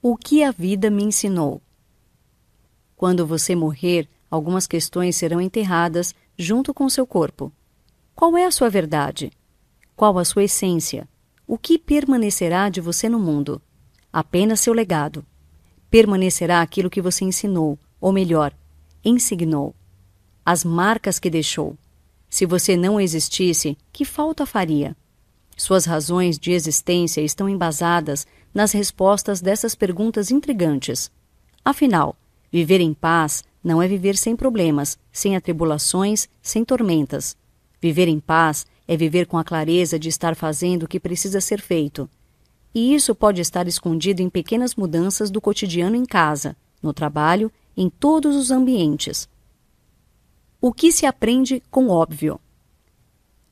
O que a vida me ensinou? Quando você morrer, algumas questões serão enterradas junto com seu corpo. Qual é a sua verdade? Qual a sua essência? O que permanecerá de você no mundo? Apenas seu legado. Permanecerá aquilo que você ensinou, ou melhor, ensignou. As marcas que deixou. Se você não existisse, que falta faria? Suas razões de existência estão embasadas nas respostas dessas perguntas intrigantes. Afinal, viver em paz não é viver sem problemas, sem atribulações, sem tormentas. Viver em paz é viver com a clareza de estar fazendo o que precisa ser feito. E isso pode estar escondido em pequenas mudanças do cotidiano em casa, no trabalho, em todos os ambientes. O que se aprende com óbvio?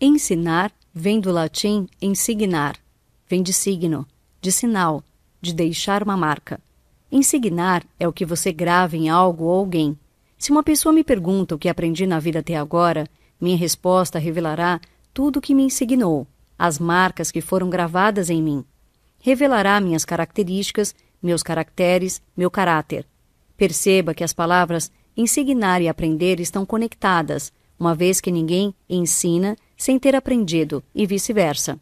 Ensinar Vem do latim insignar, vem de signo, de sinal, de deixar uma marca. Insignar é o que você grava em algo ou alguém. Se uma pessoa me pergunta o que aprendi na vida até agora, minha resposta revelará tudo o que me insignou, as marcas que foram gravadas em mim. Revelará minhas características, meus caracteres, meu caráter. Perceba que as palavras insignar e aprender estão conectadas, uma vez que ninguém ensina sem ter aprendido e vice-versa.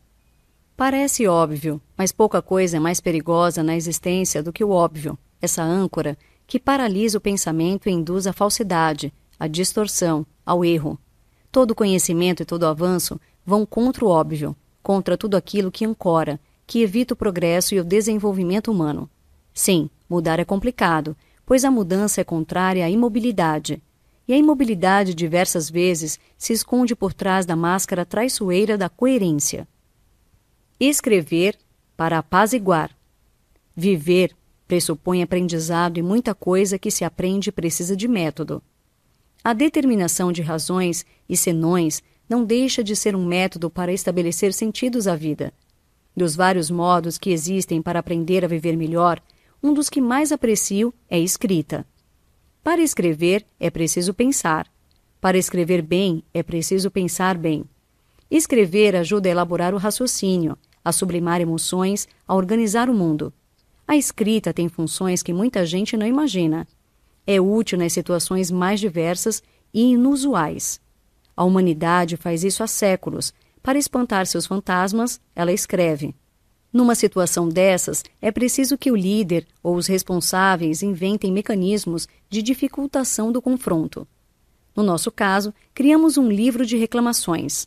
Parece óbvio, mas pouca coisa é mais perigosa na existência do que o óbvio, essa âncora que paralisa o pensamento e induz à falsidade, à distorção, ao erro. Todo conhecimento e todo avanço vão contra o óbvio, contra tudo aquilo que ancora, que evita o progresso e o desenvolvimento humano. Sim, mudar é complicado, pois a mudança é contrária à imobilidade, e a imobilidade diversas vezes se esconde por trás da máscara traiçoeira da coerência. Escrever para apaziguar. Viver pressupõe aprendizado e muita coisa que se aprende precisa de método. A determinação de razões e senões não deixa de ser um método para estabelecer sentidos à vida. Dos vários modos que existem para aprender a viver melhor, um dos que mais aprecio é escrita. Para escrever, é preciso pensar. Para escrever bem, é preciso pensar bem. Escrever ajuda a elaborar o raciocínio, a sublimar emoções, a organizar o mundo. A escrita tem funções que muita gente não imagina. É útil nas situações mais diversas e inusuais. A humanidade faz isso há séculos. Para espantar seus fantasmas, ela escreve. Numa situação dessas, é preciso que o líder ou os responsáveis inventem mecanismos de dificultação do confronto. No nosso caso, criamos um livro de reclamações.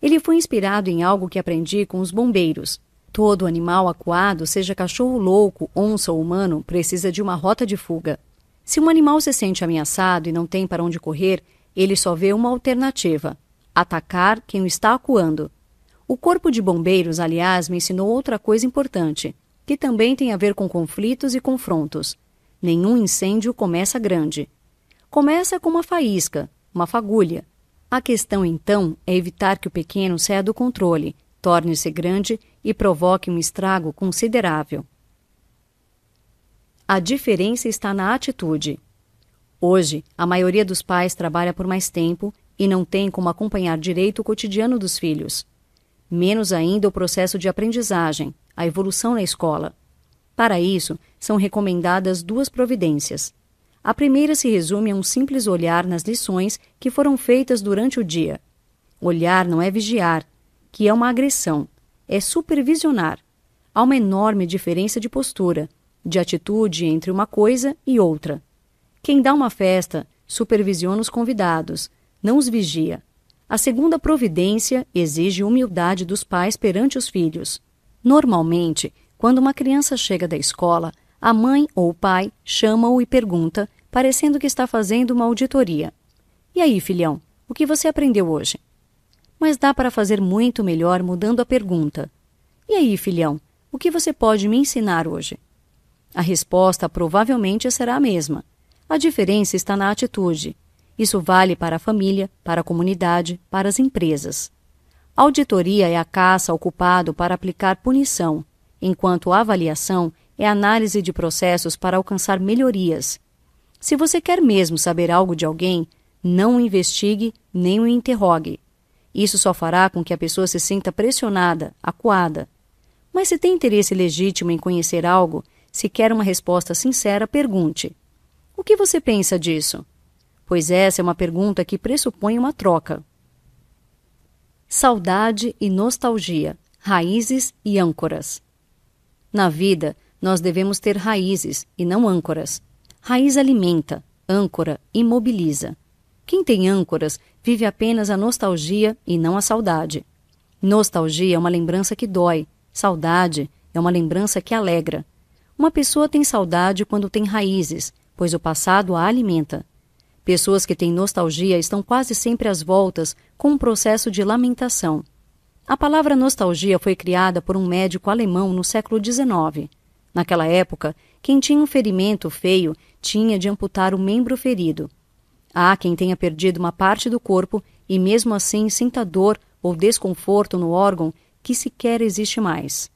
Ele foi inspirado em algo que aprendi com os bombeiros. Todo animal acuado, seja cachorro louco, onça ou humano, precisa de uma rota de fuga. Se um animal se sente ameaçado e não tem para onde correr, ele só vê uma alternativa: atacar quem o está acuando. O Corpo de Bombeiros, aliás, me ensinou outra coisa importante, que também tem a ver com conflitos e confrontos. Nenhum incêndio começa grande. Começa com uma faísca, uma fagulha. A questão, então, é evitar que o pequeno saia do controle, torne-se grande e provoque um estrago considerável. A diferença está na atitude. Hoje, a maioria dos pais trabalha por mais tempo e não tem como acompanhar direito o cotidiano dos filhos menos ainda o processo de aprendizagem, a evolução na escola. Para isso, são recomendadas duas providências. A primeira se resume a um simples olhar nas lições que foram feitas durante o dia. Olhar não é vigiar, que é uma agressão, é supervisionar. Há uma enorme diferença de postura, de atitude entre uma coisa e outra. Quem dá uma festa supervisiona os convidados, não os vigia. A segunda providência exige humildade dos pais perante os filhos. Normalmente, quando uma criança chega da escola, a mãe ou o pai chama-o e pergunta, parecendo que está fazendo uma auditoria. E aí, filhão, o que você aprendeu hoje? Mas dá para fazer muito melhor mudando a pergunta. E aí, filhão, o que você pode me ensinar hoje? A resposta provavelmente será a mesma. A diferença está na atitude. Isso vale para a família, para a comunidade, para as empresas. Auditoria é a caça ao culpado para aplicar punição, enquanto avaliação é análise de processos para alcançar melhorias. Se você quer mesmo saber algo de alguém, não o investigue nem o interrogue. Isso só fará com que a pessoa se sinta pressionada, acuada. Mas se tem interesse legítimo em conhecer algo, se quer uma resposta sincera, pergunte: O que você pensa disso? pois essa é uma pergunta que pressupõe uma troca. Saudade e nostalgia, raízes e âncoras. Na vida, nós devemos ter raízes e não âncoras. Raiz alimenta, âncora imobiliza. Quem tem âncoras vive apenas a nostalgia e não a saudade. Nostalgia é uma lembrança que dói, saudade é uma lembrança que alegra. Uma pessoa tem saudade quando tem raízes, pois o passado a alimenta. Pessoas que têm nostalgia estão quase sempre às voltas com um processo de lamentação. A palavra nostalgia foi criada por um médico alemão no século XIX. Naquela época, quem tinha um ferimento feio tinha de amputar o membro ferido. Há quem tenha perdido uma parte do corpo e, mesmo assim, sinta dor ou desconforto no órgão que sequer existe mais.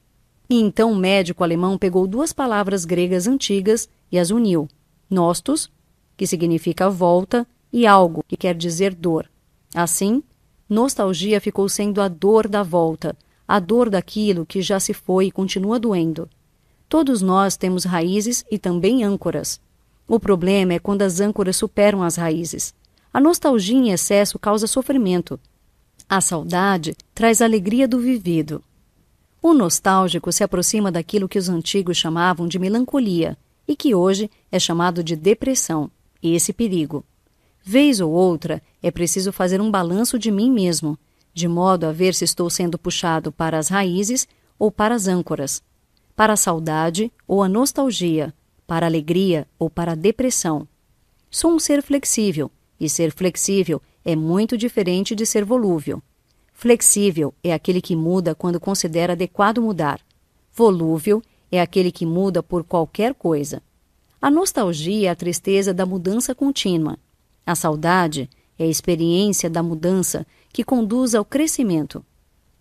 E então o médico alemão pegou duas palavras gregas antigas e as uniu: nostos, que significa volta, e algo, que quer dizer dor. Assim, nostalgia ficou sendo a dor da volta, a dor daquilo que já se foi e continua doendo. Todos nós temos raízes e também âncoras. O problema é quando as âncoras superam as raízes. A nostalgia em excesso causa sofrimento. A saudade traz alegria do vivido. O nostálgico se aproxima daquilo que os antigos chamavam de melancolia e que hoje é chamado de depressão esse perigo. Vez ou outra, é preciso fazer um balanço de mim mesmo, de modo a ver se estou sendo puxado para as raízes ou para as âncoras, para a saudade ou a nostalgia, para a alegria ou para a depressão. Sou um ser flexível, e ser flexível é muito diferente de ser volúvel. Flexível é aquele que muda quando considera adequado mudar. Volúvel é aquele que muda por qualquer coisa. A nostalgia é a tristeza da mudança contínua. A saudade é a experiência da mudança que conduz ao crescimento.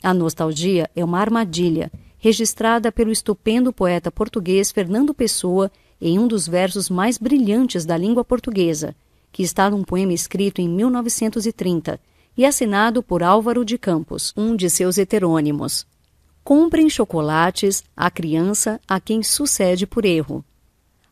A nostalgia é uma armadilha registrada pelo estupendo poeta português Fernando Pessoa em um dos versos mais brilhantes da língua portuguesa, que está num poema escrito em 1930 e assinado por Álvaro de Campos, um de seus heterônimos. Comprem chocolates à criança a quem sucede por erro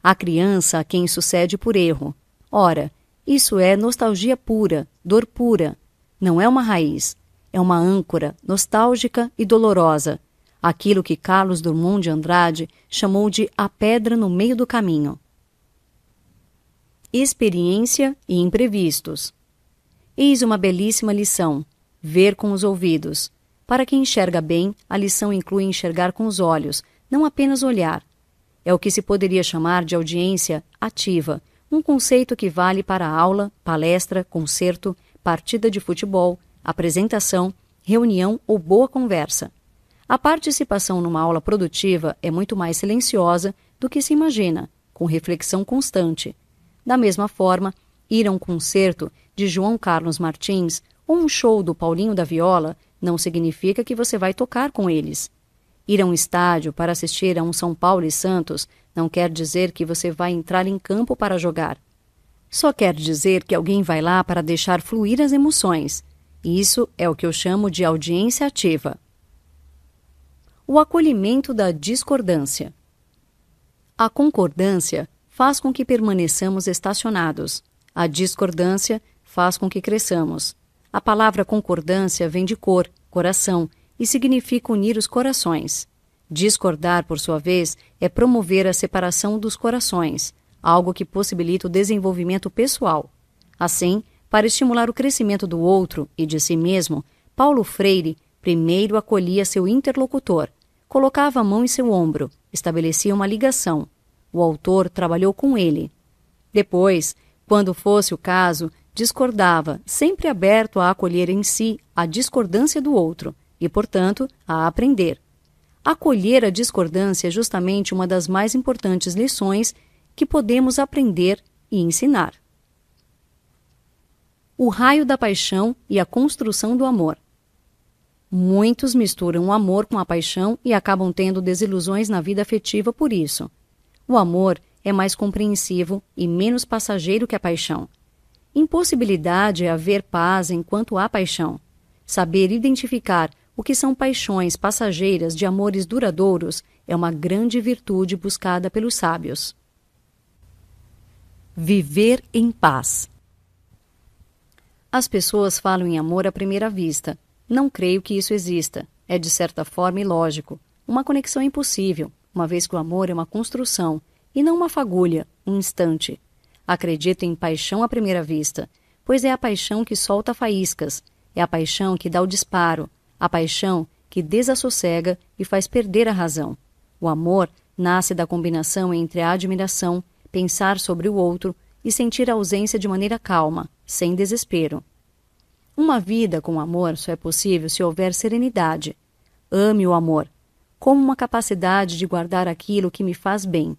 a criança a quem sucede por erro. Ora, isso é nostalgia pura, dor pura. Não é uma raiz, é uma âncora nostálgica e dolorosa. Aquilo que Carlos Drummond de Andrade chamou de a pedra no meio do caminho. Experiência e imprevistos. Eis uma belíssima lição: ver com os ouvidos. Para quem enxerga bem, a lição inclui enxergar com os olhos, não apenas olhar, é o que se poderia chamar de audiência ativa, um conceito que vale para aula, palestra, concerto, partida de futebol, apresentação, reunião ou boa conversa. A participação numa aula produtiva é muito mais silenciosa do que se imagina, com reflexão constante. Da mesma forma, ir a um concerto de João Carlos Martins ou um show do Paulinho da Viola não significa que você vai tocar com eles. Ir a um estádio para assistir a um São Paulo e Santos não quer dizer que você vai entrar em campo para jogar. Só quer dizer que alguém vai lá para deixar fluir as emoções. Isso é o que eu chamo de audiência ativa. O acolhimento da discordância. A concordância faz com que permaneçamos estacionados. A discordância faz com que cresçamos. A palavra concordância vem de cor, coração, e significa unir os corações. Discordar, por sua vez, é promover a separação dos corações, algo que possibilita o desenvolvimento pessoal. Assim, para estimular o crescimento do outro e de si mesmo, Paulo Freire primeiro acolhia seu interlocutor, colocava a mão em seu ombro, estabelecia uma ligação. O autor trabalhou com ele. Depois, quando fosse o caso, discordava, sempre aberto a acolher em si a discordância do outro e, portanto, a aprender. Acolher a discordância é justamente uma das mais importantes lições que podemos aprender e ensinar. O raio da paixão e a construção do amor. Muitos misturam o amor com a paixão e acabam tendo desilusões na vida afetiva por isso. O amor é mais compreensivo e menos passageiro que a paixão. Impossibilidade é haver paz enquanto há paixão. Saber identificar o que são paixões passageiras de amores duradouros é uma grande virtude buscada pelos sábios. Viver em paz. As pessoas falam em amor à primeira vista. Não creio que isso exista. É de certa forma ilógico. Uma conexão é impossível, uma vez que o amor é uma construção e não uma fagulha, um instante. Acredito em paixão à primeira vista, pois é a paixão que solta faíscas, é a paixão que dá o disparo, a paixão que desassossega e faz perder a razão. O amor nasce da combinação entre a admiração, pensar sobre o outro e sentir a ausência de maneira calma, sem desespero. Uma vida com amor só é possível se houver serenidade. Ame o amor, como uma capacidade de guardar aquilo que me faz bem.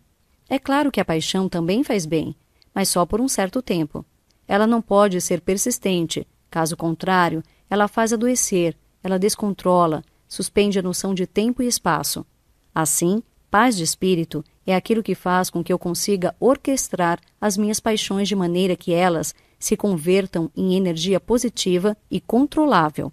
É claro que a paixão também faz bem, mas só por um certo tempo. Ela não pode ser persistente, caso contrário, ela faz adoecer, ela descontrola, suspende a noção de tempo e espaço. Assim, paz de espírito é aquilo que faz com que eu consiga orquestrar as minhas paixões de maneira que elas se convertam em energia positiva e controlável.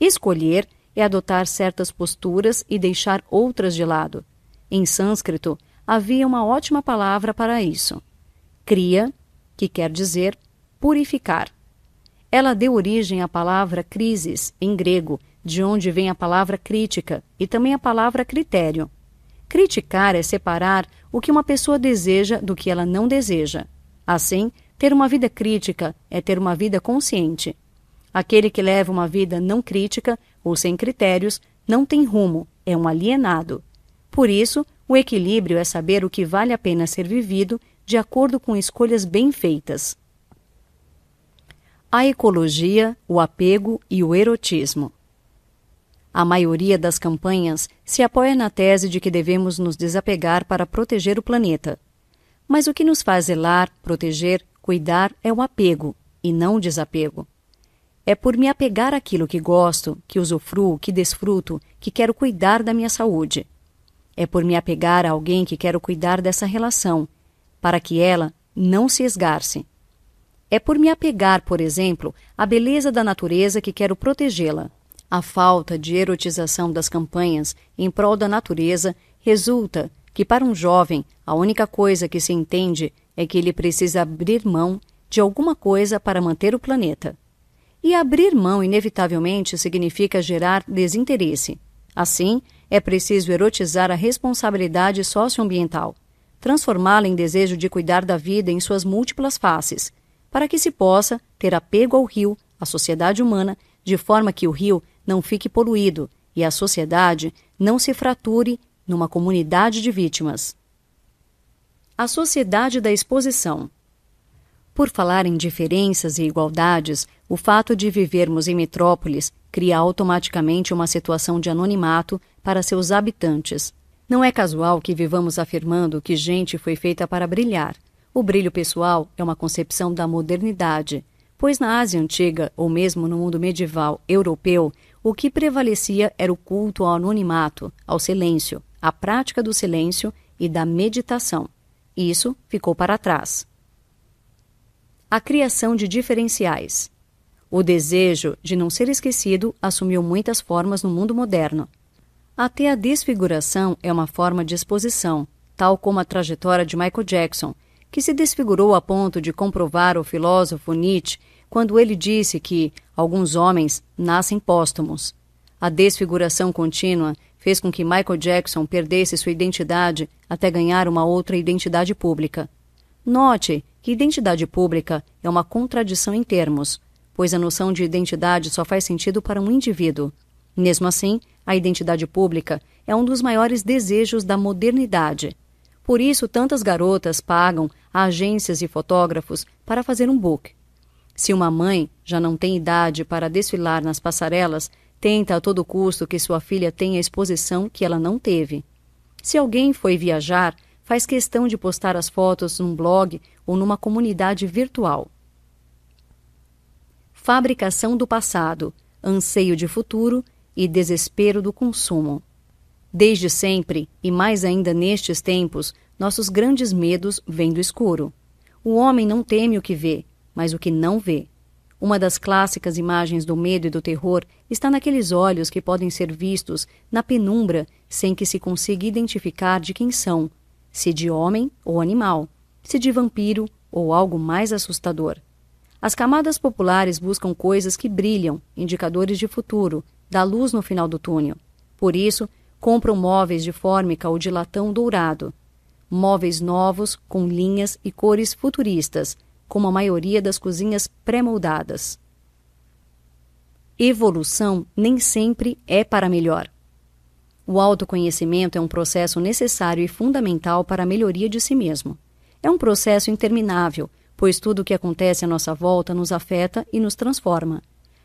Escolher é adotar certas posturas e deixar outras de lado. Em sânscrito, havia uma ótima palavra para isso: cria, que quer dizer purificar. Ela deu origem à palavra crises, em grego, de onde vem a palavra crítica e também a palavra critério. Criticar é separar o que uma pessoa deseja do que ela não deseja. Assim, ter uma vida crítica é ter uma vida consciente. Aquele que leva uma vida não crítica ou sem critérios não tem rumo, é um alienado. Por isso, o equilíbrio é saber o que vale a pena ser vivido de acordo com escolhas bem feitas a ecologia, o apego e o erotismo. A maioria das campanhas se apoia na tese de que devemos nos desapegar para proteger o planeta. Mas o que nos faz zelar, proteger, cuidar é o apego, e não o desapego. É por me apegar àquilo que gosto, que usufruo, que desfruto, que quero cuidar da minha saúde. É por me apegar a alguém que quero cuidar dessa relação, para que ela não se esgarce. É por me apegar, por exemplo, à beleza da natureza que quero protegê-la. A falta de erotização das campanhas em prol da natureza resulta que, para um jovem, a única coisa que se entende é que ele precisa abrir mão de alguma coisa para manter o planeta. E abrir mão, inevitavelmente, significa gerar desinteresse. Assim, é preciso erotizar a responsabilidade socioambiental, transformá-la em desejo de cuidar da vida em suas múltiplas faces, para que se possa ter apego ao rio, à sociedade humana, de forma que o rio não fique poluído e a sociedade não se frature numa comunidade de vítimas. A Sociedade da Exposição Por falar em diferenças e igualdades, o fato de vivermos em metrópoles cria automaticamente uma situação de anonimato para seus habitantes. Não é casual que vivamos afirmando que gente foi feita para brilhar, o brilho pessoal é uma concepção da modernidade, pois na Ásia antiga, ou mesmo no mundo medieval europeu, o que prevalecia era o culto ao anonimato, ao silêncio, à prática do silêncio e da meditação. Isso ficou para trás. A criação de diferenciais. O desejo de não ser esquecido assumiu muitas formas no mundo moderno. Até a desfiguração é uma forma de exposição, tal como a trajetória de Michael Jackson, que se desfigurou a ponto de comprovar o filósofo Nietzsche quando ele disse que alguns homens nascem póstumos. A desfiguração contínua fez com que Michael Jackson perdesse sua identidade até ganhar uma outra identidade pública. Note que identidade pública é uma contradição em termos, pois a noção de identidade só faz sentido para um indivíduo. Mesmo assim, a identidade pública é um dos maiores desejos da modernidade. Por isso, tantas garotas pagam a agências e fotógrafos para fazer um book. Se uma mãe já não tem idade para desfilar nas passarelas, tenta a todo custo que sua filha tenha exposição que ela não teve. Se alguém foi viajar, faz questão de postar as fotos num blog ou numa comunidade virtual. Fabricação do passado, anseio de futuro e desespero do consumo. Desde sempre, e mais ainda nestes tempos, nossos grandes medos vêm do escuro. O homem não teme o que vê, mas o que não vê. Uma das clássicas imagens do medo e do terror está naqueles olhos que podem ser vistos na penumbra sem que se consiga identificar de quem são, se de homem ou animal, se de vampiro ou algo mais assustador. As camadas populares buscam coisas que brilham, indicadores de futuro, da luz no final do túnel. Por isso, compram móveis de fórmica ou de latão dourado. Móveis novos, com linhas e cores futuristas, como a maioria das cozinhas pré-moldadas. Evolução nem sempre é para melhor. O autoconhecimento é um processo necessário e fundamental para a melhoria de si mesmo. É um processo interminável, pois tudo o que acontece à nossa volta nos afeta e nos transforma.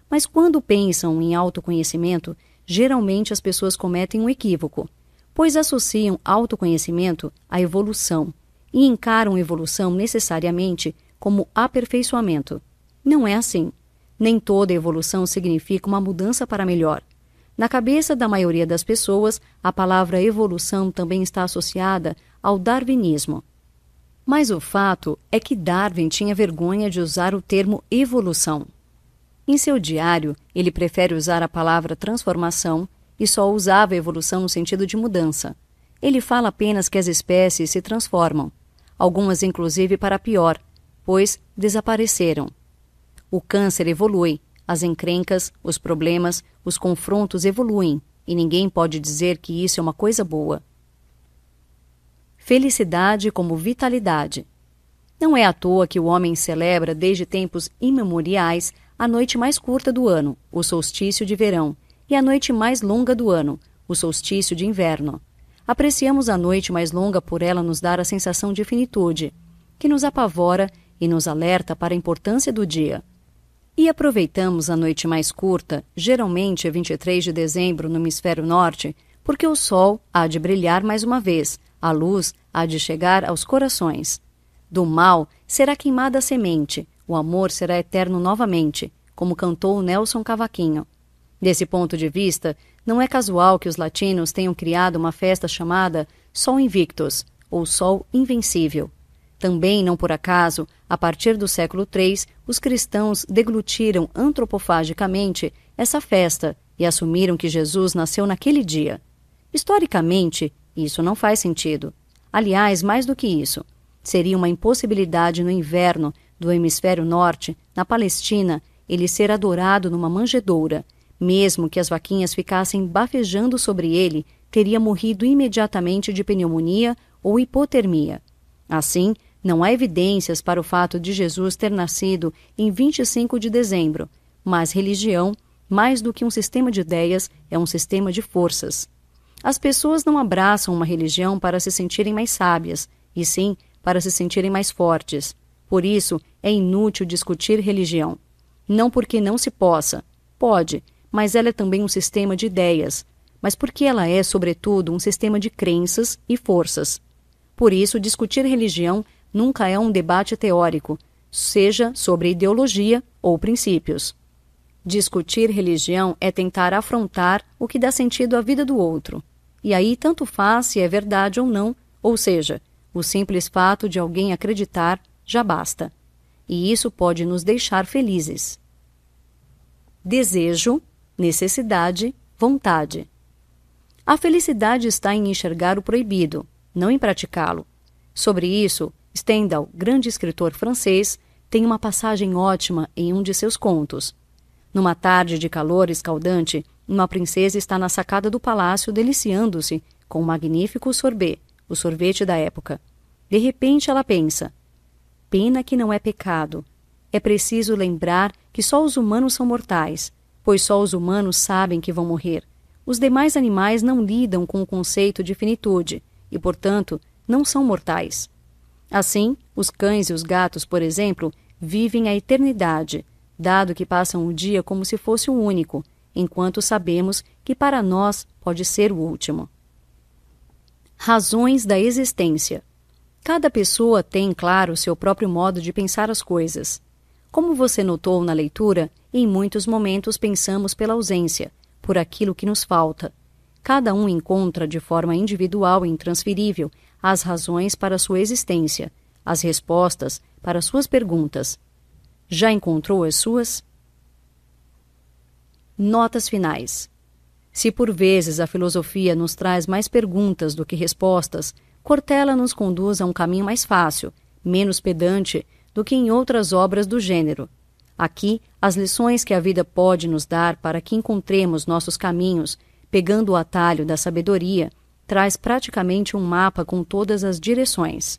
Mas quando pensam em autoconhecimento, geralmente as pessoas cometem um equívoco, pois associam autoconhecimento à evolução e encaram evolução necessariamente como aperfeiçoamento. Não é assim. Nem toda evolução significa uma mudança para melhor. Na cabeça da maioria das pessoas, a palavra evolução também está associada ao darwinismo. Mas o fato é que Darwin tinha vergonha de usar o termo evolução. Em seu diário, ele prefere usar a palavra transformação e só usava evolução no sentido de mudança. Ele fala apenas que as espécies se transformam, algumas inclusive para pior, pois desapareceram. O câncer evolui, as encrencas, os problemas, os confrontos evoluem, e ninguém pode dizer que isso é uma coisa boa. Felicidade como vitalidade. Não é à toa que o homem celebra desde tempos imemoriais a noite mais curta do ano, o solstício de verão, e a noite mais longa do ano, o solstício de inverno. Apreciamos a noite mais longa por ela nos dar a sensação de finitude, que nos apavora e nos alerta para a importância do dia. E aproveitamos a noite mais curta, geralmente é 23 de dezembro no hemisfério norte, porque o sol há de brilhar mais uma vez, a luz há de chegar aos corações. Do mal será queimada a semente, o amor será eterno novamente, como cantou Nelson Cavaquinho. Desse ponto de vista, não é casual que os latinos tenham criado uma festa chamada Sol Invictus, ou Sol Invencível. Também não por acaso, a partir do século III, os cristãos deglutiram antropofagicamente essa festa e assumiram que Jesus nasceu naquele dia. Historicamente, isso não faz sentido. Aliás, mais do que isso, seria uma impossibilidade no inverno do hemisfério norte, na Palestina, ele ser adorado numa manjedoura. Mesmo que as vaquinhas ficassem bafejando sobre ele, teria morrido imediatamente de pneumonia ou hipotermia. Assim, não há evidências para o fato de Jesus ter nascido em 25 de dezembro, mas religião, mais do que um sistema de ideias, é um sistema de forças. As pessoas não abraçam uma religião para se sentirem mais sábias, e sim para se sentirem mais fortes. Por isso, é inútil discutir religião. Não porque não se possa. Pode, mas ela é também um sistema de ideias, mas porque ela é, sobretudo, um sistema de crenças e forças. Por isso, discutir religião nunca é um debate teórico, seja sobre ideologia ou princípios. Discutir religião é tentar afrontar o que dá sentido à vida do outro. E aí tanto faz se é verdade ou não, ou seja, o simples fato de alguém acreditar já basta. E isso pode nos deixar felizes. Desejo, necessidade, vontade. A felicidade está em enxergar o proibido, não em praticá-lo. Sobre isso, Stendhal, grande escritor francês, tem uma passagem ótima em um de seus contos. Numa tarde de calor escaldante, uma princesa está na sacada do palácio deliciando-se com um magnífico sorbet, o sorvete da época. De repente ela pensa: pena que não é pecado. É preciso lembrar que só os humanos são mortais, pois só os humanos sabem que vão morrer. Os demais animais não lidam com o conceito de finitude e, portanto, não são mortais. Assim, os cães e os gatos, por exemplo, vivem a eternidade, dado que passam o dia como se fosse o um único, enquanto sabemos que para nós pode ser o último. Razões da existência. Cada pessoa tem, claro, seu próprio modo de pensar as coisas. Como você notou na leitura, em muitos momentos pensamos pela ausência, por aquilo que nos falta. Cada um encontra de forma individual e intransferível as razões para sua existência, as respostas para suas perguntas. Já encontrou as suas? Notas finais. Se por vezes a filosofia nos traz mais perguntas do que respostas, Cortella nos conduz a um caminho mais fácil, menos pedante, do que em outras obras do gênero. Aqui, as lições que a vida pode nos dar para que encontremos nossos caminhos, pegando o atalho da sabedoria, traz praticamente um mapa com todas as direções.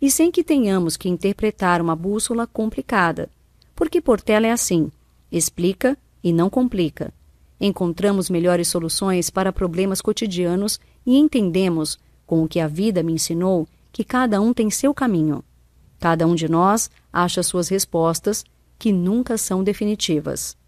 E sem que tenhamos que interpretar uma bússola complicada. Porque Portela é assim: explica e não complica. Encontramos melhores soluções para problemas cotidianos e entendemos com o que a vida me ensinou que cada um tem seu caminho. Cada um de nós acha suas respostas, que nunca são definitivas.